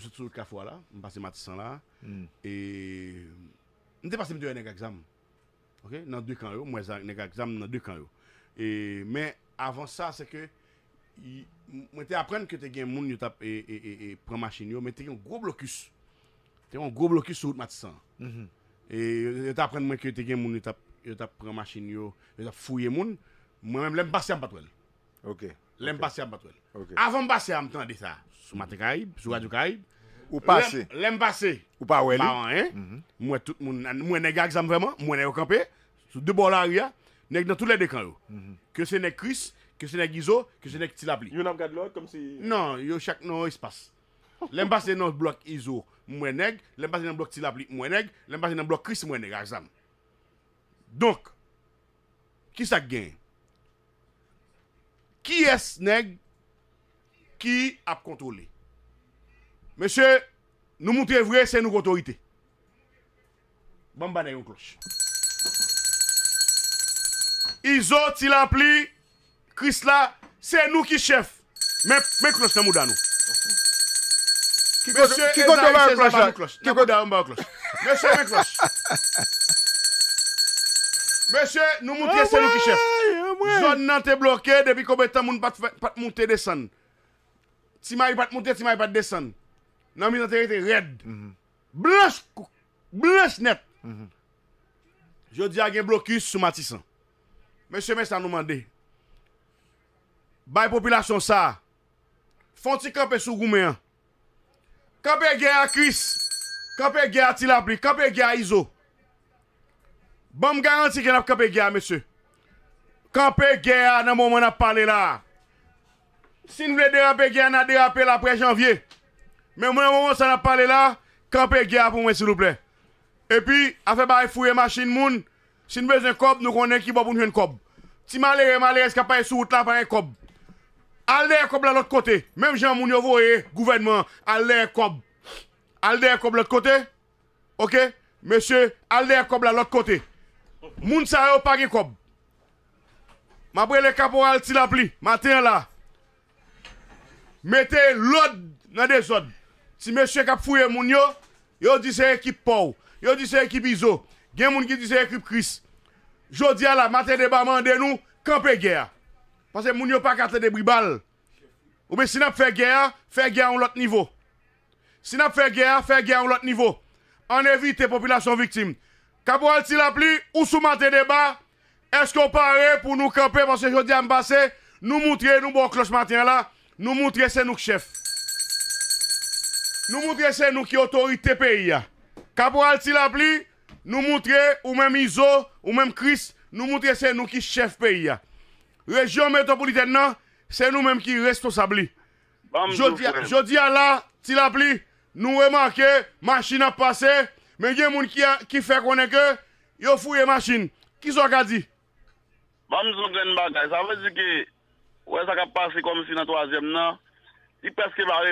Sout sou ka fwa la, m basi matisan la E N te basi m dewe neg aksam Ok, nan dewe kan yo, m wè zan neg aksam nan dewe kan yo E, mè Avans sa se ke M wè te apren ke te gen moun yot ap E, e, e, e pran machin yo, m wè te gen gro blokus Te gen gro blokus sou matisan mhm. E M wè te apren m wè te gen moun yot ap Yot ap pran machin yo, yot ap fouye moun M wè mèm lèm basi am batwen Ok Lèm basè a batwèl. Avèm basè a mtèm de sa. Sou matèk a yi, sou gajouk a yi. Ou pasè. Lèm basè. Ou pa wèl. Mwenèk a exam vèman, mwenèk okampe. Sou debò bon la ria. Nèk nan tout lè dek an yo. Kè mhm. se nèk kris, kè se nèk izo, kè se nèk tilap li. Yon nan gade lòd kom si... Nan, yon chak nan yon ispas. Lèm basè nan blok izo, mwenèk. Lèm basè nan blok tilap li, mwenèk. Lèm basè nan blok kris, mwenèk a exam Ki es neg ki ap kontroli? Mèche, nou moutèvouye se nou koto ite. Mamba nan yon kloche. Izo, Tila, Pli, Krisla, se nou ki chef. Mè kloche nan mou dan nou. Mèche, mè kloche nan mou dan mou kloche. Mèche, mè kloche. Mè sè, nou moun tè ah, sè loupi chèf, ah, ah, zon nan tè blokè, depi kobè tan moun pat moun tè desan, ti may pat moun tè, ti may pat desan, nan mi nan tè rite red, blè s'kouk, blè s'nèt. Jò di a gen blokis sou matisan, mè sè mè s'an nou mandè, bay popilasyon sa, fon ti kapè sou goumen, kapè gen a kris, kapè gen a tilapri, kapè gen a izo, Bon, garanti garantis qu'il a campé guerre, monsieur. Campé guerre, dans le moment où on a parlé là. Si nous voulons déraper guerre, on a dérapé après janvier. Mais au moment où on a parlé là, campé guerre pour moi, s'il vous plaît. Et puis, à faire barrer fouiller machine, moun. Si nous besoin cob, nous connaissons qui va pour nous un cob. Si malheureux, malheureux, est-ce qu'il n'y a sous route là, pour un cob. Allez, cob de l'autre côté. Même Jean Moun, vous voyez, gouvernement, allez, cob. Allez, cob de l'autre côté. Ok? Monsieur, allez, cob de l'autre côté. Moun sa yo pa gen kob. Ma le kaporal ti la pli, matin la. Mete lod nan de zod. Si mesye kap fouye moun yo, yo di se ekip pou. Yo di se ekip izo. Gen moun ki di se ekip kris. Jodi a la, matin de ba mande nou, kampe guerre. Parce moun yo pa kate de bribal. Ou be sinap fe guerre au gea on lot nivou. Sinap fe guerre, fe guerre on lot niveau. En evite population victime. Kapoural Tilapli, ou sou maten deba, esko pare pou nou krepe mwen se jodi ambase, nou moutre nou bon klos maten la, nou moutre se nou kchef. Nou moutre se nou ki otorite pe iya. Kapoural Tilapli, nou moutre ou menmizo, ou menmkris, nou moutre se nou ki chef pe iya. Region meto pou dit en nan, se nou menm ki restos abli. Jodi ala, Tilapli, nou remake, masina pase, Men gen moun ki fè konen ke, yo fouye masin. Ki so akadi? Vam zon gen bagay. Sa vè di ki, wè sa ka pase komisi nan 3è nan, i preske va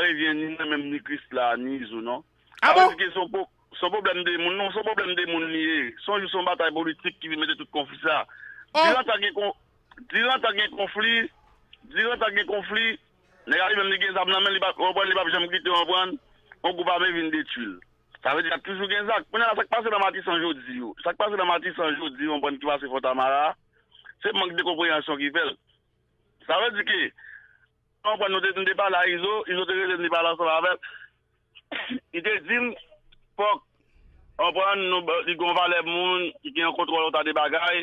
revyen ni nemem ni krist la, ni izou nan. Sa vè di ki, son probleme de moun nou, son probleme de moun ni e. Son jouson batay politik ki vi mette tout konflik sa. Dizan ta gen konflik, Dizan ta gen konflik, ne garibem ni gen zab nan men li bab jem glite an vwan, an goubame vin de tül. Sa ve di a toujou genzak. Pwene la sak pase nan mati sanjou di yo. Sak pase nan mati sanjou di yo, anpwen ki vase fotamara, se mwen ki dekoproyansyon ki fel. Sa ve di ki, anpwen nou deten de pala izo, izo deten de pala sa vavel. I te din, fok, anpwen nou gonva le moun, ki gen kontrol anta de bagay,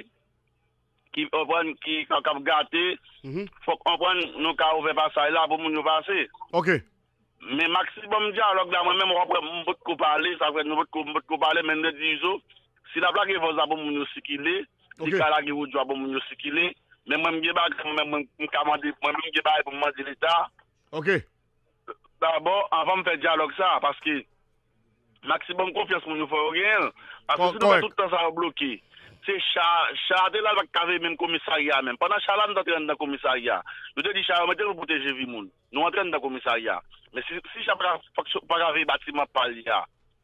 ki anpwen ki nan kap gate, fok, anpwen nou ka ouve pasay la, pou moun nou vase. Ok. Ok. Men maksibon djalog la mwen mèm anpre mwen bote ko pale, sa fè mwen bote ko pale men de jeden, si la plak e fò sa pou moun yo sikile, si ka la ki yon djwa pou moun yo sikile, mwen mwen mwen mwen mwen komande mwen mwen mwen mwen mwen mwen mwen mwen mwen mwen mwen mwen mwen. Dalling recognize whether this is possible or not. Se chan, chan de la bak kave men komisariya men. Panan chan la nou atren nan komisariya. Nou te di chan, ou mwen ten nou potejevi moun. Nou atren nan komisariya. Men si chan para ve batima pal ya,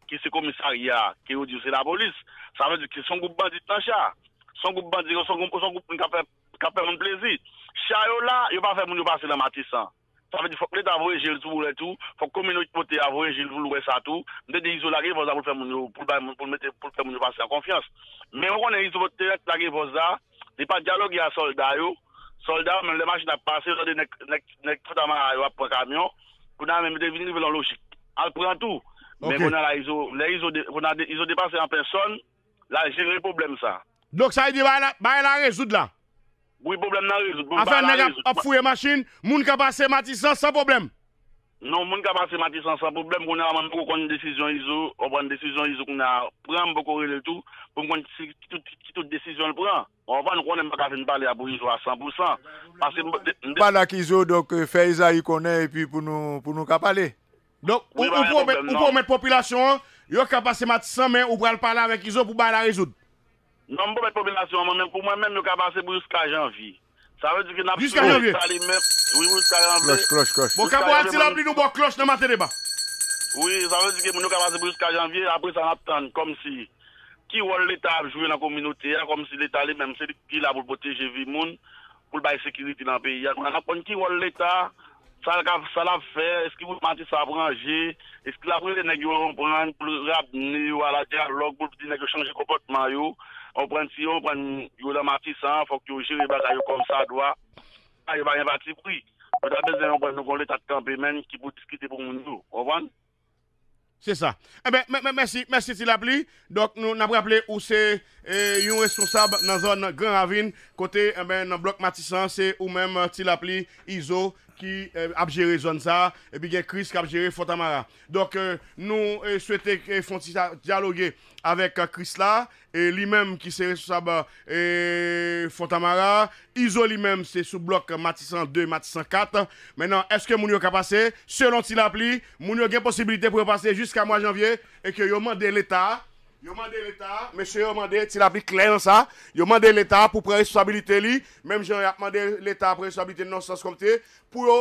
ki se komisariya, ki ou di ou se la polis, sa men di ki son goup bandit nan chan. Son goup bandit, son goup, son goup, son goup, ka per moun plezi. Chan yo la, yo pa fe moun yo pase nan matisan. Ça veut dire faut que l'État envoie Gilles tout le tout, faut que pour communauté envoie Gilles pour ça tout. Nous des isolés arrivent pour faire pour pour mettre pour faire passer en confiance. Mais on est isolé la arrivent là, n'est pas dialogue à soldats yo. Soldats même les machines à passer dans des nec tout à pour camion, pour même devenir dans logique. Elle prend tout. Mais on a la iso, les ils ont ils ont dépassé en personne, là gérer problème ça. Donc ça veut dire bah la bah, résoudre là. Oui, problème n'a résout. Enfin, n'a pas fouillé machine, moun ka passé Matissan sans problème. Non, moun ka passé Matissan sans problème, on a une décision ISO, on prend une décision ISO qu'on a prend beaucoup de tout pour qu'on si toute décision le prend. On va nous connaître pas venir parler pour ISO à 100% parce que pas là qu'ISO donc ça, il connaît et puis pour nous pour nous parler. Donc, on peut mettre population, hein, yo ka passé Matissan mais on va parler avec ISO pour bah, la résoudre. Nèm pou mèk popilasyon mèm, pou mèm nou kaba se brouskaj janvi. Sa vè di ki nèm... Brouskaj janvi? Oui, brouskaj janvi. Kloch, kloch, kloch. Mwen bon, kaba ati la pli nou bo kloch nan materè ba. Oui, sa vè di ki mèm nou kaba se brouskaj janvi, apre sa nèm tan, kom si. Ki wòl lè ta jwè nan kominote, kom si lè ta lè mèm se di ki la pou botejevi moun, pou bay sekiriti nan peyi. An apon ki wòl lè ta... Salav fe, eski wou mati sa branje, eski la prele nek yon pran, plou rap ne yon ala diya log, pou di nek yo chanje kopotman yon, on pren si yon, on pren yon la mati san, fok yon jiribat a yon kom sa dwa, a yon va yon vati pri, ou da bezè yon pren nou kon leta tanpe men, ki pou diskite pou moun nou, ouvan? Se sa, ebe, mèsi, mèsi ti la pli, dok nou nabre aple ou se yon resonsab nan zon Gran Ravine, kote eh mè nan blok mati san, se ou euh, mèm ti la pli Iso, qui euh, a géré zone ça et puis il y Chris qui a géré Fontamara. Donc euh, nous euh, souhaitons dialoguer avec Chris là et lui-même qui est responsable et Fontamara, Iso lui-même c'est sous bloc Matissan 2, Matissan 4. Maintenant, est-ce que Mounio a passé selon il a pris, Mounio a possibilité pour passer jusqu'à mois janvier et que yo demandé l'État Yo mande l'Etat, mèche yo mande, ti la pli klen sa, yo mande l'Etat pou pre-resosabilite li, mèm jan yo mande l'Etat pre-resosabilite non-sanskomite, pou yo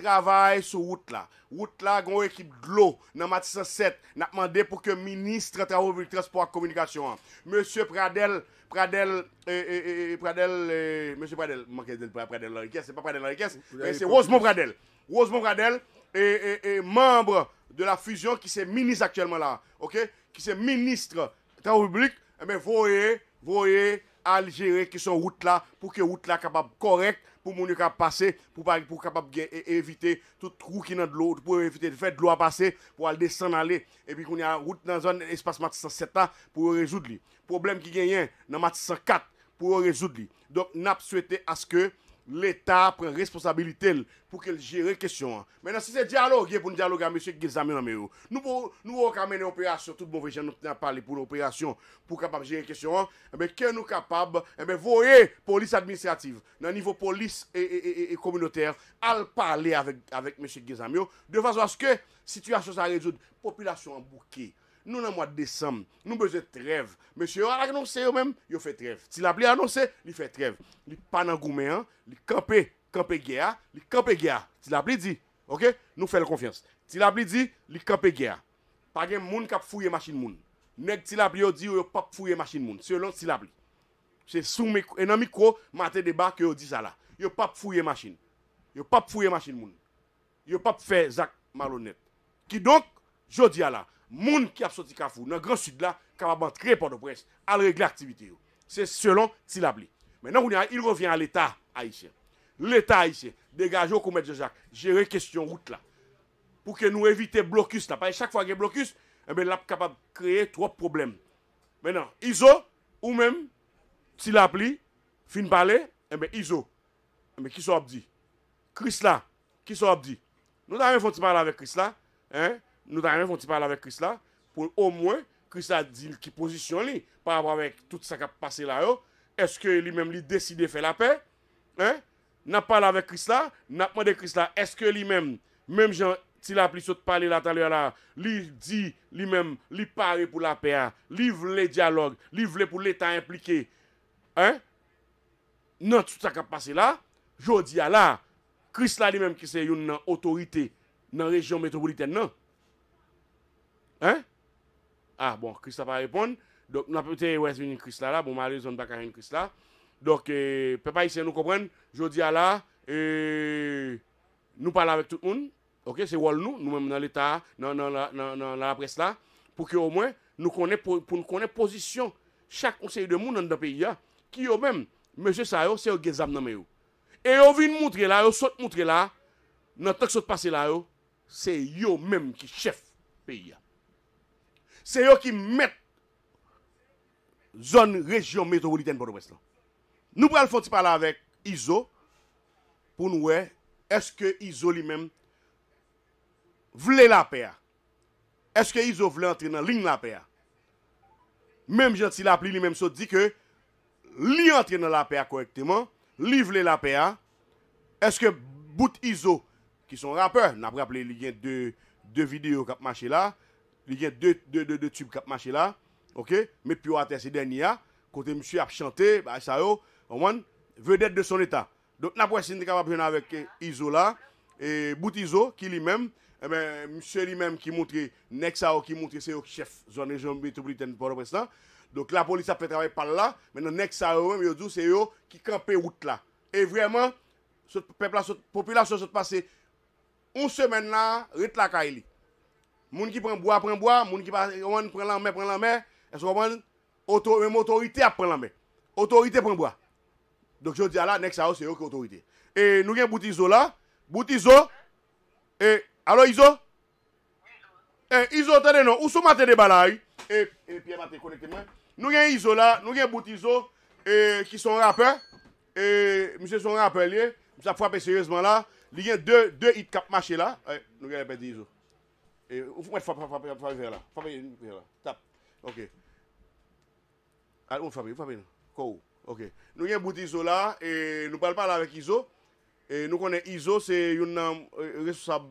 travay sou wout la. Wout la, goun ekip glou nan matisanset, nan mande pou ke ministre travou vek transport komunikasyon an. Mèche Pradel, Pradel, e, e, e, Pradel, e, eh, mèche Pradel, mèche Pradel, Pradel, lorikès, se pa Pradel lorikès, e se Rosemont Pradel, Rosemont Pradel, e, e, e, membre de la fusion ki se minis aktyelman la, ok? qui sont ministres de la République, mais eh voyez, voyez, gérer qui sont route là, pour que route là capable correcte, pour mon passer, pour pour capable éviter tout trou qui dans de l'eau, pour éviter de faire de l'eau passer, pour aller descendre aller, et puis qu'on y a route dans un espace mat 107 pour résoudre les problème qui gagne hein, dans mat 104 pour résoudre les. Donc, n'a souhaité à ce que l'État prend responsabilité pour qu'elle gère la question. Hein. Maintenant, si c'est y pour nous dialoguer avec M. Gizamio. nous pouvons nous mener une opération, tout le monde nous parler pour l'opération, pour capable gérer la question. Mais que nous capables, eh bien, voyez, police administrative, dans le niveau police et, communautaire, à parler avec, avec M. Gizamio. de façon à ce que la situation se résolue. population en bouquet. Nou nan mwa desam, nou beze trev. Mèche yo anonsè yo mèm, yo fè trev. Ti labli anonsè, li fè trev. Li panangoume an, li kampe, kampe gea, li kampe gea. Ti labli di, ok, nou fè l konfians. Ti labli di, li kampe gea. Pagè moun kap fouye machin moun. Nèk ti labli yo di yo pap fouye machin moun. Se yo lan ti labli. Se sou enan mikro, matè deba ki yo di sa la. Yo pap fouye machin. Yo pap fouye machin moun. Yo pap fè Zak Marlonet. Ki donk, yo di ala. Moun ki ap soti kafou, nan gran sud la, kapab man kreye pan opres, al regle aktivite yo. Se selon ti la bli. Menan ou nyan, il revyen al etat a ishe. L etat a ishe, degaje ou koumet de Jacques, jere question route la. Pouke nou evite blokus la. Pari chak fwa gen blokus, men eh la kapab kreye trope problem. Menan, Izo ou men ti la bli, fin eh balè, men Izo, men eh kiso abdi. Kris la, kiso abdi. Nou da yon fon ti parle ave Kris la, en, nou ta yon foun ti pale avek Kris la, pou ou mwen, Kris la di ki posisyon li, par apwa vek tout sa ka pase la yo, eske li men li deside fe la pe, nan pale avek Kris la, nan pwede Kris la, eske li men, men jen ti la pli sot pale la talye la, li di li men, li pare pou la pe, li vle diyalog, li vle pou l'etan implike, nan tout sa ka pase la, jodi ya la, Kris la li men ki se yon nan otorite, nan rejyon metropolite nan, Ha, ah, bon, Christophe a repon. Donk, nou apete, wèz vin yon Christ bon, euh, la euh, la. Bon, ma alè, zon bakar yon Christ la. Donk, pe pa yise nou kopren. Jodi a la, nou pala wèk tout moun. Ok, se wòl nou, nou mèm nan l'Etat, nan la pres la. Pou ki yo mwen, nou konè, pou nou konè posisyon. Chak konsey de moun nan da peyi ya. Ki yo mèm, mèche sa yo, se yo gezam nan mè yo. E yo vin moutre la, yo sot moutre la. Nan tak sot pase la yo. Se yo mèm ki chef peyi ya. Se yo ki met zon rejyon meto wou li ten pou rwes lan. Nou pral foti pala avek Izo pou nou we, eske Izo li men vle lape a? Eske Izo vle antre nan lin lape a? Mem jati lapli li men so di ke li antre nan lape a korekteman, li vle lape a? Eske bout Izo ki son rappe, napraple li gen de videyo kap mache la? li gen 2 tube kap mache la, ok, met pi ou atè, se den ni ya, kote msè ap chante, a sa yo, anwen, vedèd de son etat. Don, nap wè sin de kap ap jè nan avèk Izo la, et bout Izo, ki li mèm, msè li mèm ki montre, nek sa yo, ki montre, se yo chef, zon e jombe, tout bliten, donc la polis ap pe traway pal la, menon nek sa yo, yo djou, se yo, ki kampe wout la, et vwèman, populasyon sot pase, 1 semen la, rit la ka ili, Moun ki pren bwa, pren bwa, moun ki pren lamè, pren lamè, e so mwen mwotorite ap pren lamè. Otorite pren bwa. Dok yo diya la, next house e yo ki otorite. E nou gen Boutizo la, Boutizo, e, alo Izo? Eh, Izo, tade nou, ou sou mate de balay? E, e piye mate konekemen. Nou gen Izo la, nou gen Boutizo, e, ki son rapè, e, mi se son rapè li, mi se fwapè seryèzman la, li gen dè, dè itkap mache la, nou gen repè di Izo. Fapè yè lè. Tap. Ok. Al moun fapè. Fapè yè. Kou. Ok. Nou gen bout Iso la. Nou pal pala avèk Iso. Nou konen Iso. Se yon nan resousab.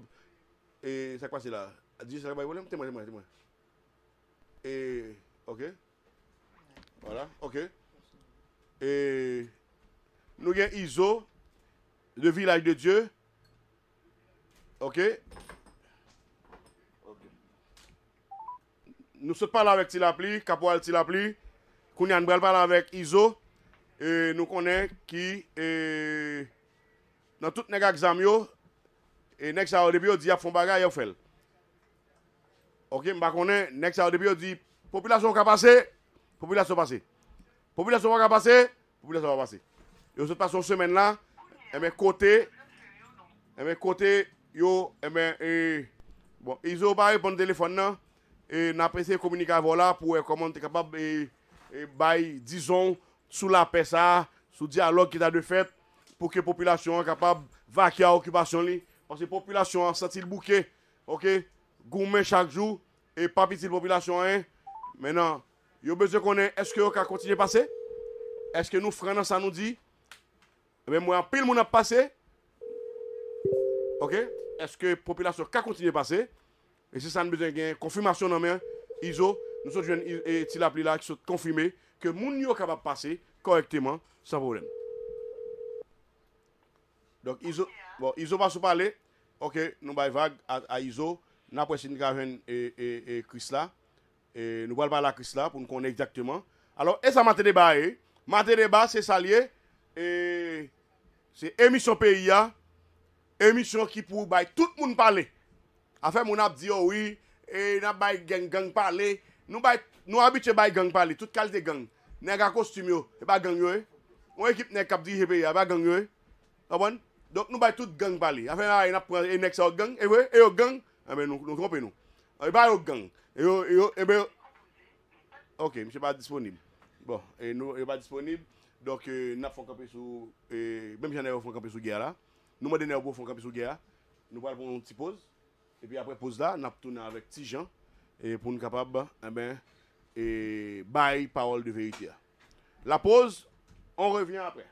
E se kwa se la? Adi se ak bay volèm? Temwen temwen. E. Ok. Wala. Ok. E. Nou gen Iso. Le vilay de Dje. Ok. E. Nou sot pa la vek ti la pli, kapo al ti la pli. Kouni an brel pa la vek Izo. Nou konen ki, nan tout nega exam yo, nek sa ou debi yo di ap eh fon baga yo fel. Ok, mba konen, nek sa ou debi yo di, populasyon wak ap pase, populasyon wak ap pase. Populasyon wak ap pase, populasyon wak ap pase. Yo sot pa son semen la, eme kote, eme kote yo, eme, bon, Izo wak ap pon telefon nan, E na pese komunika vola pou e komon te kapab e, e bay dizon sou la pesa, sou dialog ki ta de fet pou ke popilasyon kapab vakya okupasyon li. Ose popilasyon an satil bouke, ok, goume chak jou e papitil popilasyon en. Menan, yo beze konen, eske yo ka kontinye pase? Eske nou fran an sa nou di? Ebe mwen an pil moun ap pase? Ok, eske popilasyon ka kontinye pase? Ok. E se sa nbezen gen konfirmasyon nan men, Izo, nou so jwen eti la pli la ki so konfirmé ke moun nyo kapap pase korekteman, sa pou ren. Donk Izo, bon, Izo pa sou pale, ok, nou bay vag a Izo, nan pwesini ka ven kris la, nou bal bala kris la, pou nou konen ekzakteman. Alo, e sa mate de ba e, mate de ba se sa liye, e, se emisyon pe iya, emisyon ki pou bay tout moun pale, Afe moun ap di yo oh wii, e nap bay gen gang pa li. Nou abit che bay gang pa li, tout kalite gang. Nega kostum yo, e bay gang yo e. Mwen ekip ne kap di jepe ya, e bay gang yo e. Abon? Dok nou bay tout gang pa li. Afe a, e, e neks yo gang, e we, e yo gang. Ame nou, nou konpe nou. E bay yo gang. E yo, e yo, e be yo. Ok, mwen se bay disponib. Bo, e nou, e bay disponib. Dok, e nap fon kapi sou, e, mwen mwen se bay fon kapi sou gaya la. Nou mwen dene yo pou fon kapi sou gaya. Nou pade pou nou tipez. Epi apre pouze la, nap toune avèk ti jan pou nou kapab bayi pawol de veyite. La pouze, on revene apre.